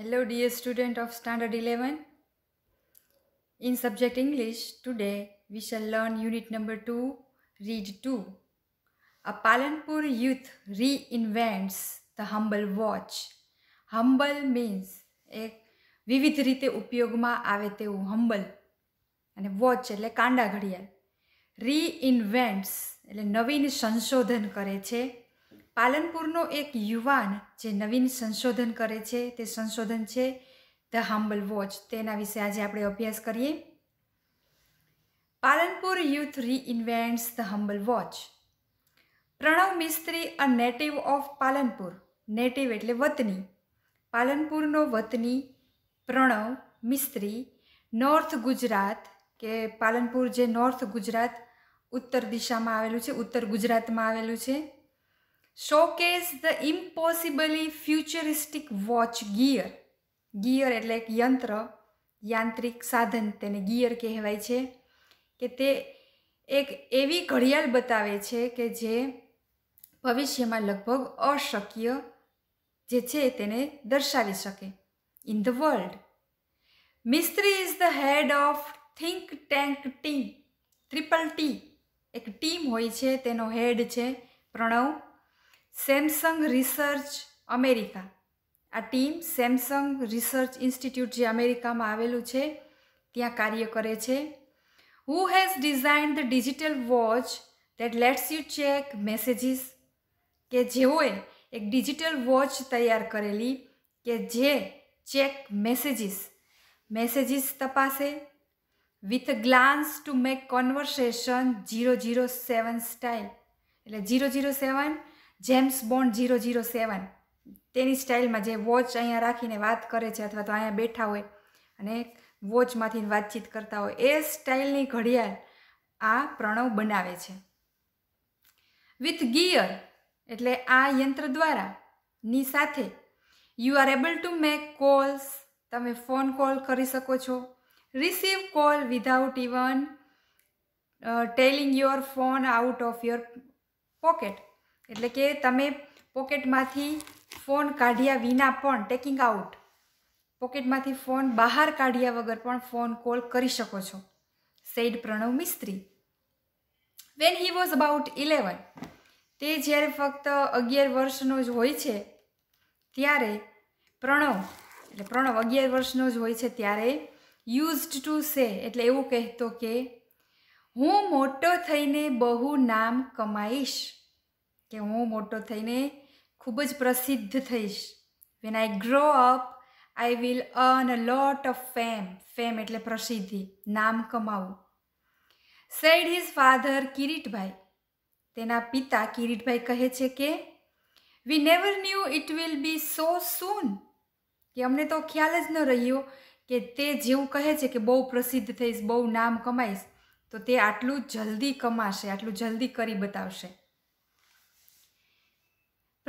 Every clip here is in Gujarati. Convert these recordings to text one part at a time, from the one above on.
Hello dear student of standard 11. In subject English, today we shall learn unit number 2, read 2. A Palanpur youth reinvents the humble watch. Humble means એ વિવિધ રીતે ઉપયોગમાં આવે તેવું હમ્બલ અને વોચ એટલે કાંડા ઘડિયાળ રીઇન્વેન્ટ્સ એટલે નવીન સંશોધન કરે છે પાલનપુરનો એક યુવાન જે નવીન સંશોધન કરે છે તે સંશોધન છે ધ હામ્બલ વોચ તેના વિશે આજે આપણે અભ્યાસ કરીએ Palanpur youth reinvents the humble watch Pranav Mistry a native of Palanpur native એટલે વતની પાલનપુરનો વતની પ્રણવ મિસ્ત્રી નોર્થ ગુજરાત કે પાલનપુર જે નોર્થ ગુજરાત ઉત્તર દિશામાં આવેલું છે ઉત્તર ગુજરાતમાં આવેલું છે showcase the impossibly futuristic watch gear gear એટલે એક યંત્ર યાંત્રિક સાધન તેને ગિયર કહેવાય છે કે તે એક એવી ઘડિયાળ બતાવે છે કે જે ભવિષ્યમાં લગભગ અશક્ય જે છે તેને દર્શાવી શકે in the world Mistry is the head of think tank team triple T એક ટીમ હોય છે તેનો હેડ છે પ્રણવ સેમસંગ રિસર્ચ અમેરિકા આ ટીમ સેમસંગ રિસર્ચ ઇન્સ્ટિટ્યૂટ જે અમેરિકામાં આવેલું છે ત્યાં કાર્ય કરે છે who has design the digital watch that lets you check messages કે જેઓએ એક ડિજિટલ વોચ તૈયાર કરેલી કે જે ચેક મેસેજીસ મેસેજીસ તપાસે with glance to make conversation zero zero seven style એટલે zero zero seven James Bond zero zero seven તેની સ્ટાઇલમાં જે વોચ અહીંયા રાખીને વાત કરે છે અથવા તો અહીંયા બેઠા હોય અને વોચમાંથી વાતચીત કરતા હોય એ સ્ટાઇલની ઘડિયાળ આ પ્રણવ બનાવે છે વિથ ગિયર એટલે આ યંત્ર દ્વારા ની સાથે you are able to make calls તમે ફોન કોલ કરી શકો છો receive call without even telling your phone out of your pocket એટલે કે તમે પોકેટમાંથી ફોન કાઢ્યા વિના પણ ટેકિંગ આઉટ પોકેટમાંથી ફોન બહાર કાઢ્યા વગર પણ ફોન કોલ કરી શકો છો said Pranav Mistry when he was about eleven તે જ્યારે ફક્ત અગિયાર વર્ષનો જ હોય છે ત્યારે પ્રણવ એટલે પ્રણવ અગિયાર વર્ષનો જ હોય છે ત્યારે યુઝડ ટુ સે એટલે એવું કહેતો કે હું મોટો થઈને બહુ નામ કમાઈશ કે હું મોટો થઈને ખૂબ જ પ્રસિદ્ધ થઈશ when I grow up I will earn a lot of fame fame એટલે પ્રસિદ્ધિ નામ કમાવું સેડ હિઝ ફાધર કિરીટભાઈ તેના પિતા કિરીટભાઈ કહે છે કે we never knew it will be so soon કે અમને તો ખ્યાલ જ ન રહ્યો કે તે જેવું કહે છે કે બહુ પ્રસિદ્ધ થઈશ બહુ નામ કમાઈશ તો તે આટલું જલ્દી કમાશે આટલું જલ્દી કરી બતાવશે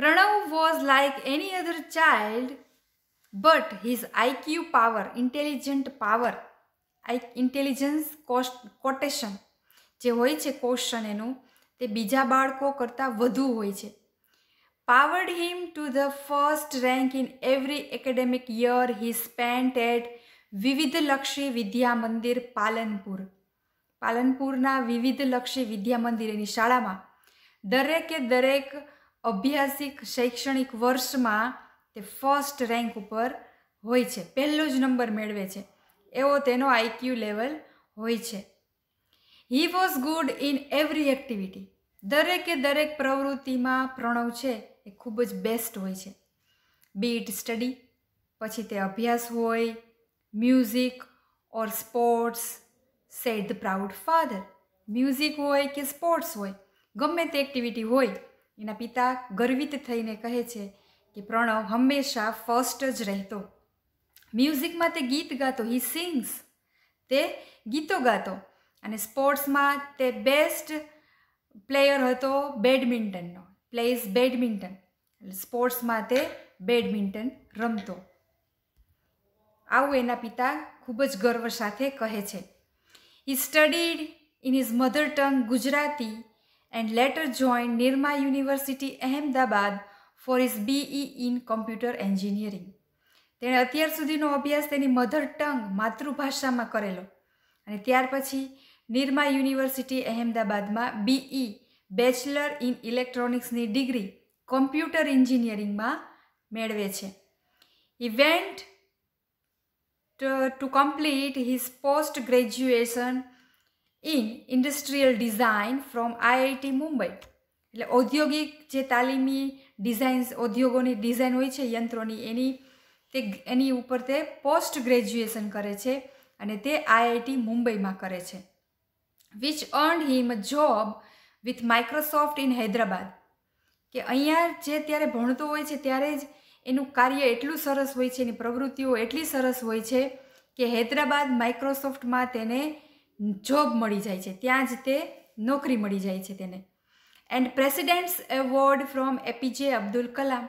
Pranav Pranav was like any other child, but his power intelligent power I intelligence cost quotation જે હોય છે ક્વેશ્ચન એનું તે બીજા બાળકો કરતાં વધુ હોય છે powered him to the first rank in every academic year he spent at વિવિધલક્ષી વિદ્યા મંદિર પાલનપુર પાલનપુરના વિવિધલક્ષી વિદ્યા મંદિર એની શાળામાં દરેકે દરેક અભ્યાસિક શૈક્ષણિક વર્ષમાં તે ફર્સ્ટ રેન્ક ઉપર હોય છે પહેલો જ નંબર મેળવે છે એવો તેનો આઈક્યુ લેવલ હોય છે he was good in every activity દરેકે દરેક પ્રવૃત્તિમાં પ્રણવ છે એ ખૂબ જ બેસ્ટ હોય છે બી ઇટ સ્ટડી પછી તે અભ્યાસ હોય music or sports said the proud father music હોય કે સ્પોર્ટ્સ હોય ગમે તે એક્ટિવિટી હોય એના પિતા ગર્વિત થઈને કહે છે કે પ્રણવ હંમેશા ફર્સ્ટ જ રહેતો મ્યુઝિકમાં તે ગીત ગાતો હી સિંગ્સ તે ગીતો ગાતો અને સ્પોર્ટ્સમાં તે બેસ્ટ પ્લેયર હતો બેડમિન્ટનનો પ્લેઝ બેડમિન્ટન સ્પોર્ટ્સમાં તે બેડમિન્ટન રમતો આવું એના પિતા ખૂબ જ ગર્વ સાથે કહે છે he studied in his mother tongue Gujarati and later joined Nirma University Ahmedabad for his BE in Computer Engineering. તેણે અત્યાર સુધીનો અભ્યાસ તેની મધર ટંગ માતૃભાષામાં કરેલો અને ત્યાર પછી નિરમા યુનિવર્સિટી અહેમદાબાદમાં બીઈ બેચલર ઇન ઇલેક્ટ્રોનિક્સની ડિગ્રી કોમ્પ્યુટર એન્જિનિયરિંગમાં મેળવે છે went to complete his post graduation in industrial design from IIT Mumbai એટલે ઔદ્યોગિક જે તાલીમી ડિઝાઇન્સ ઉદ્યોગોની ડિઝાઇન હોય છે યંત્રોની એની તે એની ઉપર તે પોસ્ટ ગ્રેજ્યુએશન કરે છે અને તે આઈઆઈટી મુંબઈમાં કરે છે which earn him job with Microsoft in Hyderabad કે અહીંયા જે ત્યારે ભણતો હોય છે ત્યારે જ એનું કાર્ય એટલું સરસ હોય છે એની પ્રવૃત્તિઓ એટલી સરસ હોય છે કે હૈદરાબાદ માઇક્રોસોફ્ટમાં તેને જોબ મળી જાય છે ત્યાં જ તે નોકરી મળી જાય છે તેને and president's award from APJ Abdul Kalam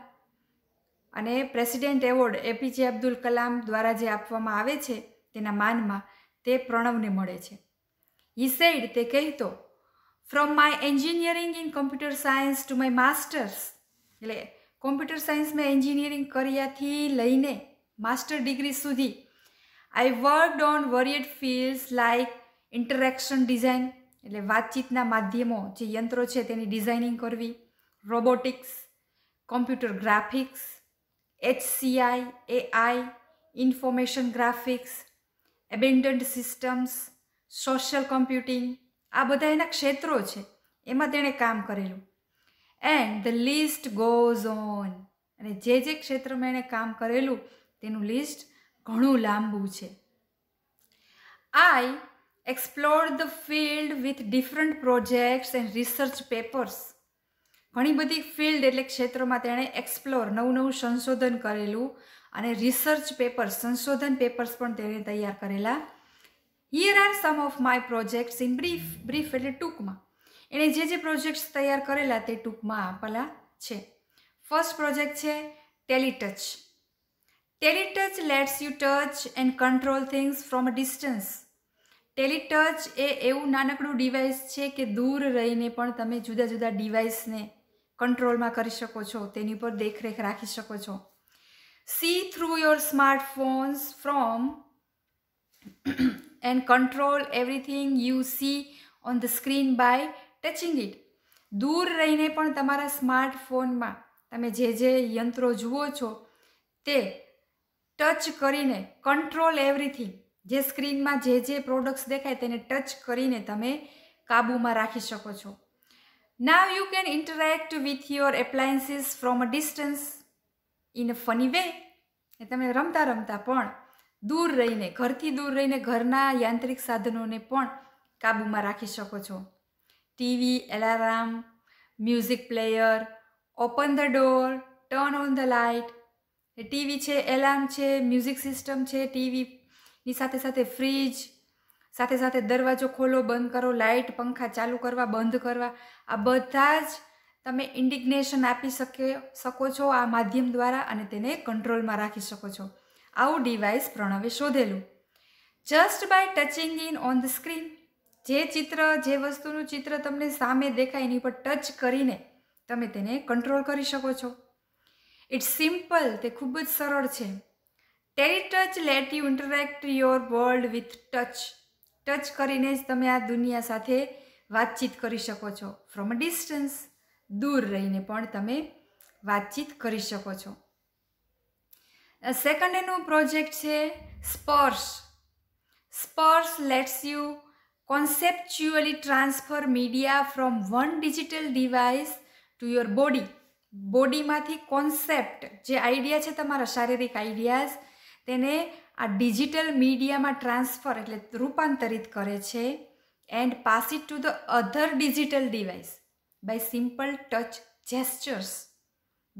અને president award APJ Abdul Kalam દ્વારા જે આપવામાં આવે છે તેના માનમાં તે પ્રણવને મળે છે હી સેડ તે કહેતો from my engineering in computer science to my masters એટલે કોમ્પ્યુટર સાયન્સમાં એન્જિનિયરિંગ કર્યાથી લઈને માસ્ટર ડિગ્રી સુધી I work on varied fields like interaction design એટલે વાતચીતના માધ્યમો જે યંત્રો છે તેની ડિઝાઇનિંગ કરવી robotics computer graphics HCI AI information graphics abundant systems social computing આ બધા એના ક્ષેત્રો છે એમાં તેણે કામ કરેલું and the list goes on અને જે જે ક્ષેત્રમાં એણે કામ કરેલું તેનું લિસ્ટ ઘણું લાંબુ છે I explore the field with different projects and research papers ઘણી બધી ફિલ્ડ એટલે ક્ષેત્રોમાં તેણે એક્સપ્લોર નવું નવું સંશોધન કરેલું અને રિસર્ચ પેપર્સ સંશોધન પેપર્સ પણ તેણે તૈયાર કરેલા here are some of my projects in brief brief એટલે ટૂંકમાં એણે જે જે પ્રોજેક્ટ્સ તૈયાર કરેલા તે ટૂંકમાં આપેલા છે ફર્સ્ટ પ્રોજેક્ટ છે teletouch teletouch lets you touch and control things from a distance teletouch એ એવું નાનકડું ડિવાઇસ છે કે દૂર રહીને પણ તમે જુદા જુદા ડિવાઇસને કંટ્રોલમાં કરી શકો છો તેની ઉપર દેખરેખ રાખી શકો છો see through your smartphones from and control everything you see on the screen by touching it દૂર રહીને પણ તમારા સ્માર્ટફોનમાં તમે જે જે યંત્રો જુઓ છો તે ટચ કરીને કંટ્રોલ એવરીથિંગ જે સ્ક્રીનમાં જે જે પ્રોડક્ટ્સ દેખાય તેને ટચ કરીને તમે કાબૂમાં રાખી શકો છો now you can interact with your appliances from a distance in a funny way એ તમે રમતા રમતા પણ દૂર રહીને ઘરથી દૂર રહીને ઘરના યાંત્રિક સાધનોને પણ કાબૂમાં રાખી શકો છો TV alarm music player open the door turn on the light TV છે એલાર્મ છે મ્યુઝિક સિસ્ટમ છે ટીવી ની સાથે સાથે ફ્રીજ સાથે સાથે દરવાજો ખોલો બંધ કરો લાઇટ પંખા ચાલુ કરવા બંધ કરવા આ બધા જ તમે ઇન્ડિગ્નેશન આપી શકે શકો છો આ માધ્યમ દ્વારા અને તેને કંટ્રોલમાં રાખી શકો છો આવું ડિવાઇસ પ્રણવે શોધેલું just by touching in on the screen જે ચિત્ર જે વસ્તુનું ચિત્ર તમને સામે દેખાય એની પર ટચ કરીને તમે તેને કંટ્રોલ કરી શકો છો ઇટ્સ સિમ્પલ તે ખૂબ જ સરળ છે ટેરી touch let you interact your world with touch touch કરીને જ તમે આ દુનિયા સાથે વાતચીત કરી શકો છો ફ્રોમ અ ડિસ્ટન્સ દૂર રહીને પણ તમે વાતચીત કરી શકો છો સેકન્ડ એનો પ્રોજેક્ટ છે Sparsh Sparsh lets you conceptually transfer media from one digital device to your body બોડીમાંથી કોન્સેપ્ટ જે આઈડિયા છે તમારા શારીરિક આઈડિયાઝ તેને આ ડિજિટલ મીડિયામાં ટ્રાન્સફર એટલે રૂપાંતરિત કરે છે and pass it to the other digital device by simple touch gestures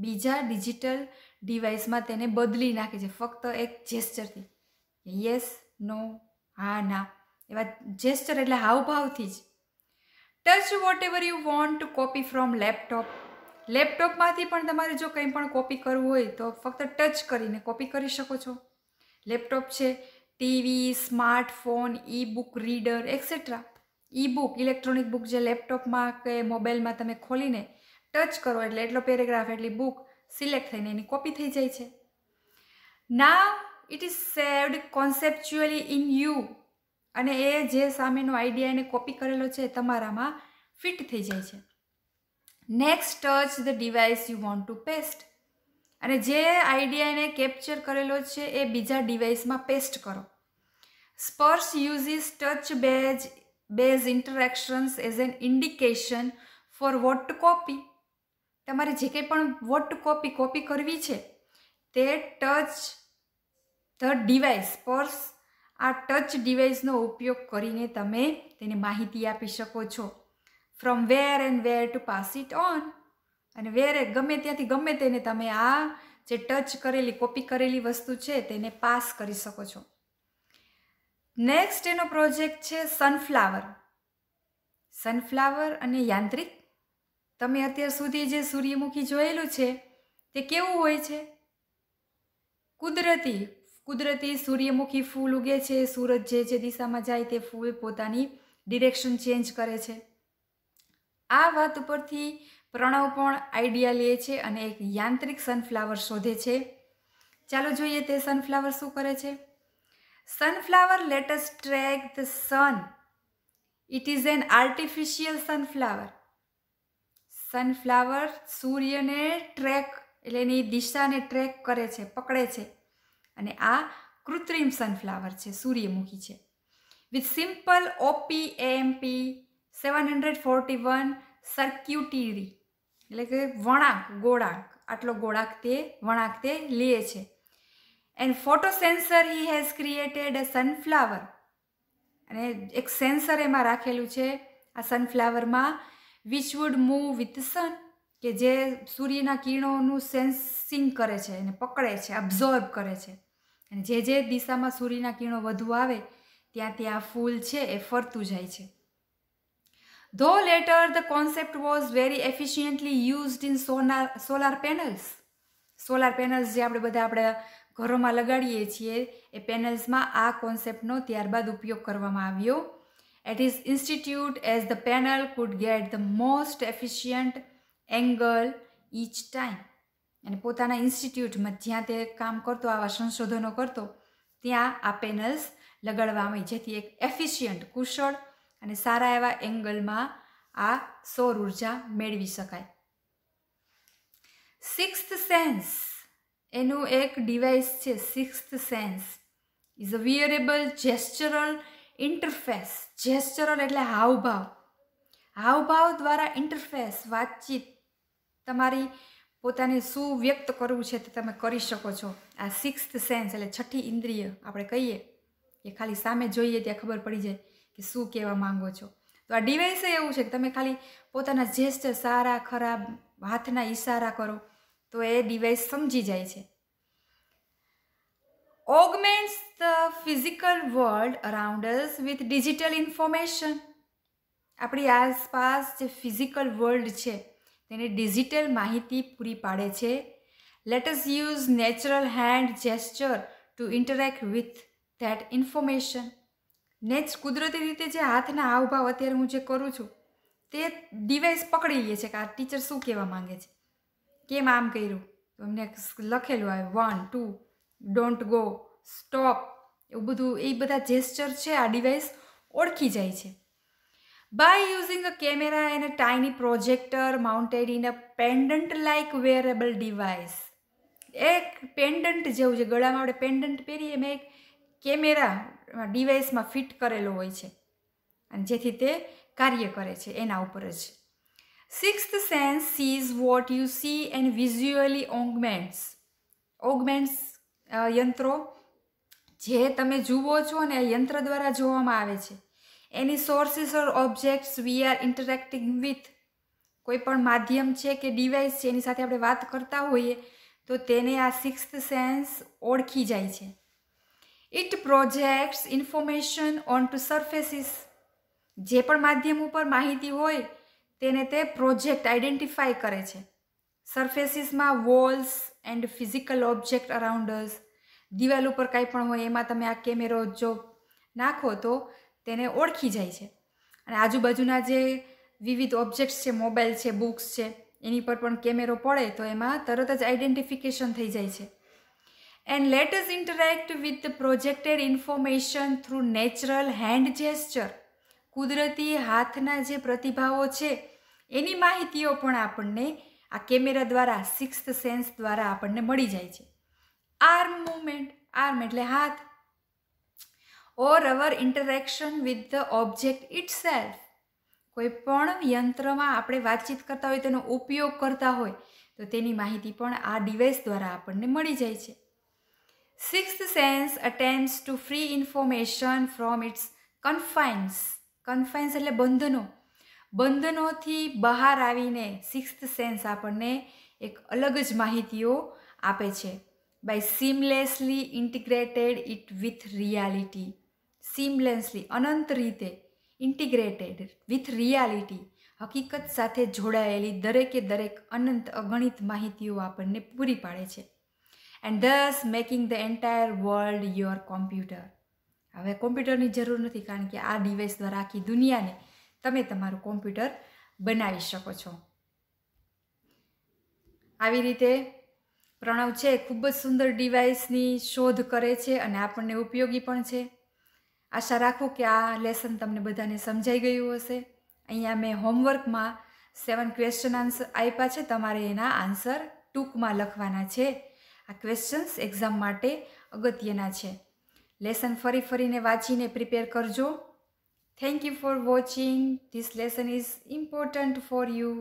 બીજા ડિજિટલ ડિવાઇસમાં તેને બદલી નાખે છે ફક્ત એક જેસ્ચરથી યસ નો હા ના એવા જેસ્ચર એટલે હાવભાવથી જ touch whatever you want to copy from laptop લેપટોપમાંથી પણ તમારે જો કંઈ પણ કોપી કરવું હોય તો ફક્ત ટચ કરીને કોપી કરી શકો છો લેપટોપ છે TV smartphone e book reader etcetera e book electronic book જે લેપટોપમાં કે મોબાઈલમાં તમે ખોલીને ટચ કરો એટલે એટલો પેરેગ્રાફ એટલી બુક સિલેક્ટ થઈને એની કોપી થઈ જાય છે ના it is saved conceptually in you અને એ જે સામેનો આઈડિયા એને કોપી કરેલો છે તમારામાં ફિટ થઈ જાય છે next touch the device you want to paste અને જે આઈડિયાને કેપ્ચર કરેલો છે એ બીજા ડિવાઇસમાં પેસ્ટ કરો Sparsh uses touch base base interactions as an indication for what to copy તમારે જે કંઈ પણ વોટ ટુ કોપી કોપી કરવી છે તે ટચ ધ ડિવાઇસ સ્પર્શ આ ટચ ડિવાઇસનો ઉપયોગ કરીને તમે તેને માહિતી આપી શકો છો from where and where to pass it on અને વેરે ગમે ત્યાંથી ગમે તેને તમે આ જે ટચ કરેલી કોપી કરેલી વસ્તુ છે તેને પાસ કરી શકો છો નેક્સ્ટ એનો પ્રોજેક્ટ છે સનફ્લાવર સનફ્લાવર અને યાંત્રિક તમે અત્યાર સુધી જે સૂર્યમુખી જોયેલું છે તે કેવું હોય છે કુદરતી કુદરતી સૂર્યમુખી ફૂલ ઉગે છે સૂરજ જે જે દિશામાં જાય તે ફૂલ પોતાની ડિરેક્શન ચેન્જ કરે છે આ વાત ઉપરથી પ્રણવ પણ આઈડિયા લે છે અને એક યાંત્રિક સનફ્લાવર શોધે છે ચાલો જોઈએ તે સનફ્લાવર શું કરે છે sunflower lets track the sun it is an artificial sunflower sunflower સૂર્યને ટ્રેક એટલે એની દિશાને ટ્રેક કરે છે પકડે છે અને આ કૃત્રિમ સનફ્લાવર છે સૂર્યમુખી છે with simple OP AMP seven hundred forty one circuitry એટલે કે વણાંક ગોળાંક આટલો ગોળાંક તે વણાંક તે લે છે and photo sensor he has created a sunflower અને એક સેન્સર એમાં રાખેલું છે આ સનફ્લાવરમાં which would move with sun કે જે સૂર્યના કિરણોનું સેન્સિંગ કરે છે એને પકડે છે અબ્ઝોર્બ કરે છે અને જે જે દિશામાં સૂર્યના કિરણો વધુ આવે ત્યાં ત્યાં ફૂલ છે એ ફરતું જાય છે Though later the concept was very efficiently used in solar, solar panels. Solar panels જે આપણે બધા આપણે ઘરોમાં લગાડીએ છીએ એ પેનલ્સમાં આ કોન્સેપ્ટનો ત્યારબાદ ઉપયોગ કરવામાં આવ્યો at is institute as the panel could get the most efficient angle each time અને પોતાના ઇન્સ્ટિટ્યૂટમાં જ્યાં તે કામ કરતો આવા સંશોધનો કરતો ત્યાં આ પેનલ્સ લગાડવામાં જેથી એક એફિશિયન્ટ કુશળ અને સારા એવા એંગલમાં આ સૌર ઉર્જા મેળવી શકાય સિક્સ્થ સેન્સ એનું એક ડિવાઇસ છે sixth sense is a wearable gestural interface gestural એટલે હાવભાવ હાવભાવ દ્વારા ઇન્ટરફેસ વાતચીત તમારી પોતાને શું વ્યક્ત કરવું છે તે તમે કરી શકો છો આ સિક્સ્થ સેન્સ એટલે છઠ્ઠી ઇન્દ્રિય આપણે કહીએ એ ખાલી સામે જોઈએ ત્યાં ખબર પડી જાય શું કહેવા માંગો છો તો આ ડિવાઇસ એવું છે કે તમે ખાલી પોતાના જેસ્ટ સારા ખરાબ હાથના ઇશારા કરો તો એ ડિવાઇસ સમજી જાય છે augments the physical world around us with digital information આપણી આસપાસ જે ફિઝિકલ વર્લ્ડ છે તેને ડિજિટલ માહિતી પૂરી પાડે છે let's use natural hand gesture to interact with that information ને જ કુદરતી રીતે જે હાથના હાવભાવ અત્યારે હું જે કરું છું તે ડિવાઇસ પકડી લે છે કે આ ટીચર શું કહેવા માંગે છે કેમ આમ કર્યું તો એમને લખેલું આવે one two don't go stop એવું બધું એ બધા જેસ્ચર છે આ ડિવાઇસ ઓળખી જાય છે by using a camera and a tiny projector mounted in a pendant like wearable device એક પેન્ડન્ટ જેવું છે ગળામાં આપણે પેન્ડન્ટ પહેરીએ એમાં એક કેમેરા ડિવાઇસમાં ફિટ કરેલો હોય છે અને જેથી તે કાર્ય કરે છે એના ઉપર જ sixth sense sees what you see and visually augments augments યંત્રો જે તમે જુઓ છો ને યંત્ર દ્વારા જોવામાં આવે છે એની sources or objects we are interacting with કોઈ પણ માધ્યમ છે કે ડિવાઇસ છે એની સાથે આપણે વાત કરતા હોઈએ તો તેને આ સિક્સ્થ સેન્સ ઓળખી જાય છે it projects information on to surfaces જે પણ માધ્યમ ઉપર માહિતી હોય તેને તે પ્રોજેક્ટ આઈડેન્ટિફાય કરે છે સરફેસીસમાં walls and physical object around us દિવાલ ઉપર કાંઈ પણ હોય એમાં તમે આ કેમેરો જો નાખો તો તેને ઓળખી જાય છે અને આજુબાજુના જે વિવિધ ઓબ્જેક્ટ્સ છે મોબાઈલ છે બુક્સ છે એની પર પણ કેમેરો પડે તો એમાં તરત જ આઈડેન્ટિફિકેશન થઈ જાય છે and let us interact with the projected information through natural hand કુદરતી હાથના જે પ્રતિભાવો છે એની માહિતીઓ પણ આપણને આ કેમેરા દ્વારા સિક્સ્થ સેન્સ દ્વારા આપણને મળી જાય છે આર્મ મૂવમેન્ટ આર્મ એટલે હાથ or our interaction with the object itself કોઈ પણ યંત્રમાં આપણે વાતચીત કરતા હોય તેનો ઉપયોગ કરતા હોય તો તેની માહિતી પણ આ ડિવાઇસ દ્વારા આપણને મળી જાય છે Sixth sense attempts to free information from its confines. Confines એટલે બંધનો બંધનોથી બહાર આવીને સિક્સ્થ સેન્સ આપણને એક અલગ જ માહિતીઓ આપે છે by seamlessly integrated it with reality seamlessly અનંત રીતે ઇન્ટિગ્રેટેડ વિથ રિયાલિટી હકીકત સાથે જોડાયેલી દરેકે દરેક અનંત અગણિત માહિતીઓ આપણને પૂરી પાડે છે and thus making the entire world your computer હવે કોમ્પ્યુટરની જરૂર નથી કારણ કે આ ડિવાઇસ દ્વારા આખી દુનિયાને તમે તમારું કોમ્પ્યુટર બનાવી શકો છો આવી રીતે પ્રણવ છે ખૂબ જ સુંદર ડિવાઇસની શોધ કરે છે અને આપણને ઉપયોગી પણ છે આશા રાખું કે આ લેસન તમને બધાને સમજાઈ ગયું હશે અહીંયા મેં હોમવર્કમાં સેવન ક્વેશ્ચન આન્સર આપ્યા છે તમારે એના આન્સર ટૂંકમાં લખવાના છે આ ક્વેશ્ચન્સ એક્ઝામ માટે અગત્યના છે લેસન ફરી ફરીને વાંચીને પ્રિપેર કરજો thank you for watching this lesson is important for you